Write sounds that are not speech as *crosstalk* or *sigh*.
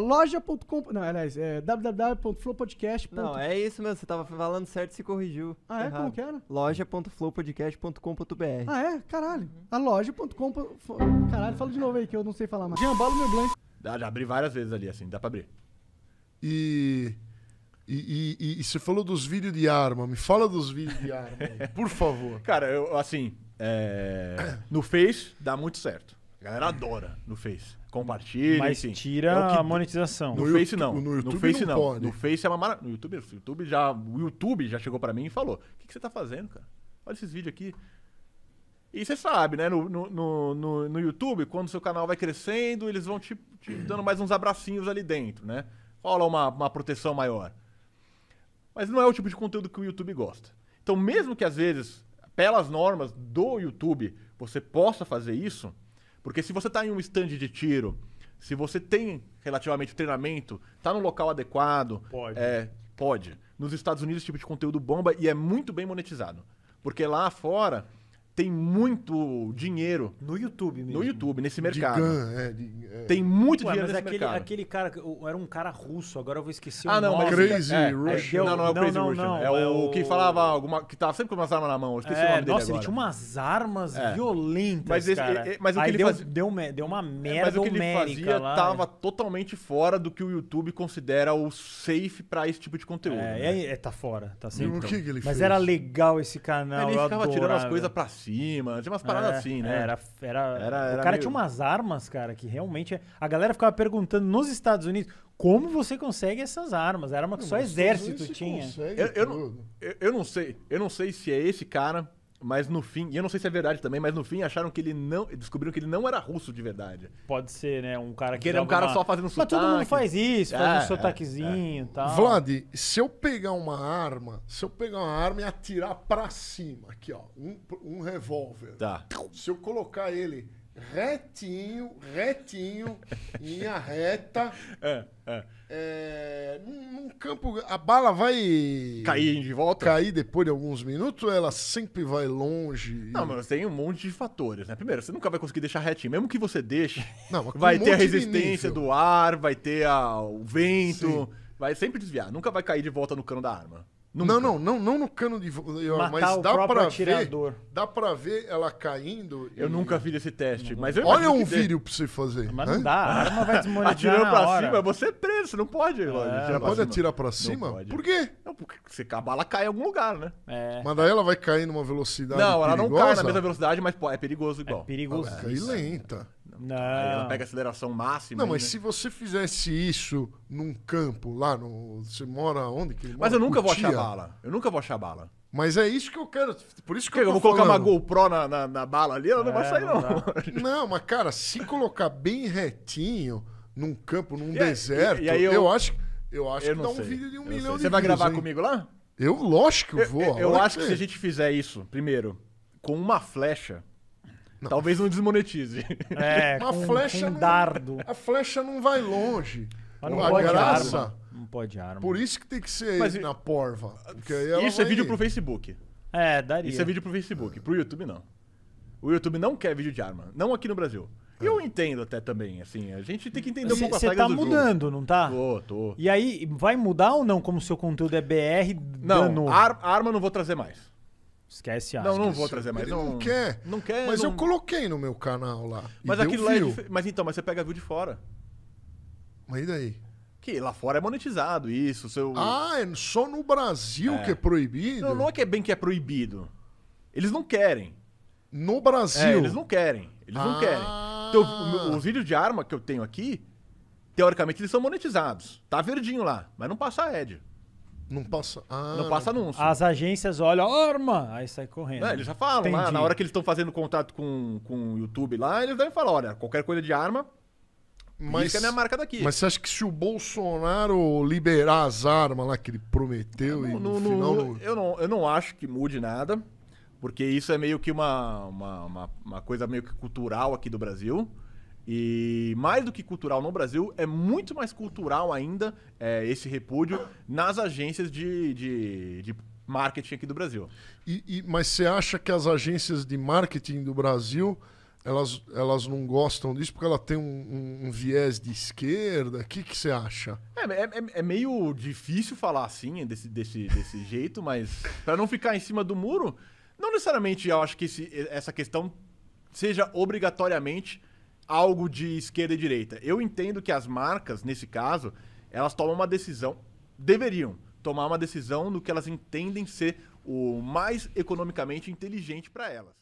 Loja.com. Não, aliás, é www.flowpodcast.com Não, é isso mesmo, você tava falando certo e se corrigiu. Ah, é? Errado. Como que era? Loja.flowpodcast.com.br. Ah, é? Caralho. A loja.com. Caralho, fala de novo aí que eu não sei falar mais. Jambalo meu blanco. Dá, já abri várias vezes ali, assim, dá pra abrir. E. E, e, e você falou dos vídeos de arma. Me fala dos vídeos de arma, por favor. *laughs* Cara, eu, assim, é, no Face dá muito certo. A galera adora no Face. Compartilha, Mas enfim. tira é que... a monetização. No, no Face não. No, YouTube no Face não. Pode. No Face é uma maravilha. No YouTube, YouTube já, o YouTube já chegou para mim e falou: O que, que, você tá fazendo, cara? Olha esses vídeos aqui. E você sabe, né? No, no, no, no YouTube, quando seu canal vai crescendo, eles vão te, te dando mais uns abracinhos ali dentro, né? Rola uma, uma proteção maior. Mas não é o tipo de conteúdo que o YouTube gosta. Então, mesmo que às vezes, pelas normas do YouTube, você possa fazer isso porque se você está em um stand de tiro, se você tem relativamente treinamento, está no local adequado, pode. É, pode. Nos Estados Unidos esse tipo de conteúdo bomba e é muito bem monetizado. Porque lá fora tem muito dinheiro. No YouTube mesmo. No YouTube, nesse mercado. Gun, é, de, é. Tem muito Ué, dinheiro mas nesse aquele, mercado. aquele cara, era um cara russo, agora eu vou esquecer o nome. ah, não, nome. É Crazy é, é Russian. não, não é o não, Crazy não, Russian. Não, é, o, é o que falava alguma. que tava sempre com umas armas na mão. Eu esqueci o nome nossa, dele. Nossa, ele tinha umas armas violentas. Mas, esse, mas o que Aí ele deu, fazia. Deu, deu uma merda, mas o que ele fazia lá, tava né? totalmente fora do que o YouTube considera o safe pra esse tipo de conteúdo. É, né? tá fora. Tá sempre. mas era legal esse canal. Ele ficava tirando as coisas pra cima cima, tinha umas paradas é, assim, né? Era, era, era, o cara meio... tinha umas armas, cara, que realmente. É, a galera ficava perguntando nos Estados Unidos como você consegue essas armas. Era uma que só exército tinha. eu, eu, eu não sei, eu não sei se é esse cara mas no fim, e eu não sei se é verdade também, mas no fim acharam que ele não. Descobriram que ele não era russo de verdade. Pode ser, né? Um cara que. Que era é um cara uma... só fazendo sotaque. Mas todo mundo faz isso, faz é, um sotaquezinho e é, é. é. tal. Vlad, se eu pegar uma arma, se eu pegar uma arma e atirar pra cima, aqui, ó, um, um revólver. Tá. Se eu colocar ele retinho, retinho, em linha reta. É, é. é num, campo. A bala vai. Cair de volta? Cair depois de alguns minutos ela sempre vai longe? Não, e... mas tem um monte de fatores, né? Primeiro, você nunca vai conseguir deixar retinho. Mesmo que você deixe, Não, vai um ter a resistência do ar, vai ter a, o vento. Sim. Vai sempre desviar, nunca vai cair de volta no cano da arma. Nunca. Não, não, não, não no cano de mas dá para ver, dá para ver ela caindo. Eu e... nunca vi esse teste, não, mas eu Olha um vídeo para você fazer. Mas não dá, a arma vai Atirando para cima, você é preso, você não pode, é, pode cima. atirar para cima? Por quê? Não, porque se a bala cai em algum lugar, né? É. Mas daí ela vai cair numa velocidade Não, ela não cai na mesma velocidade, mas pô, é perigoso igual. É perigoso. Ah, é, lenta. Não. Aí ela pega a aceleração máxima. Não, mas né? se você fizesse isso num campo lá no. Você mora onde? Que mora? Mas eu nunca Cutia. vou achar bala. Eu nunca vou achar bala. Mas é isso que eu quero. Por isso que, que eu, eu vou falando. colocar uma GoPro na, na, na bala ali, ela não vai é, sair, não. Não, não, mas, cara, se colocar bem retinho num campo, num e deserto, e, e eu, eu, acho, eu acho eu que dá um vídeo de um milhão sei. de Você vai gravar hein? comigo lá? Eu, lógico que eu vou. Eu, acho que, que é. se a gente fizer isso, primeiro, com uma flecha, não. Talvez não desmonetize. É, *laughs* uma com, flecha com um dardo. a flecha não vai longe. Mas não pode graça, arma. Não pode arma. Por isso que tem que ser Mas, na porva. Isso é vídeo ir. pro Facebook. É, daria. Isso é vídeo pro Facebook. Pro YouTube, não. O YouTube não quer vídeo de arma. Não aqui no Brasil. E é. eu entendo até também, assim, a gente tem que entender um pouco a Você tá mudando, jogo. não tá? Tô, tô. E aí, vai mudar ou não como seu conteúdo é BR? Não, ar, arma não vou trazer mais. Esquece a. Não, não vou trazer mais. não, não quer. Não quer. Mas não... eu coloquei no meu canal lá. Mas aquilo lá. É dif... Mas então, mas você pega view de fora. Mas e daí? Que lá fora é monetizado isso. Seu... Ah, é só no Brasil é. que é proibido? Não, não é que é bem que é proibido. Eles não querem. No Brasil? É, eles não querem. Eles ah. não querem. Ah. Então, os vídeos de arma que eu tenho aqui, teoricamente, eles são monetizados. Tá verdinho lá, mas não passa a Ed. Não passa. Ah, não passa anúncio. As agências olham, arma Aí sai correndo. É, eles já falam, lá, né? na hora que eles estão fazendo contato com, com o YouTube lá, eles devem falar: olha, qualquer coisa de arma, mas, isso é a minha marca daqui. Mas você acha que se o Bolsonaro liberar as armas lá que ele prometeu não, e no, no final. No... Eu, não, eu não acho que mude nada, porque isso é meio que uma, uma, uma, uma coisa meio que cultural aqui do Brasil. E mais do que cultural no Brasil, é muito mais cultural ainda é, esse repúdio nas agências de, de, de marketing aqui do Brasil. E, e, mas você acha que as agências de marketing do Brasil elas, elas não gostam disso porque ela tem um, um, um viés de esquerda? O que, que você acha? É, é, é, é, meio difícil falar assim, desse, desse, desse *laughs* jeito, mas para não ficar em cima do muro, não necessariamente eu acho que esse, essa questão seja obrigatoriamente algo de esquerda e direita. Eu entendo que as marcas, nesse caso, elas tomam uma decisão, deveriam tomar uma decisão no que elas entendem ser o mais economicamente inteligente para elas.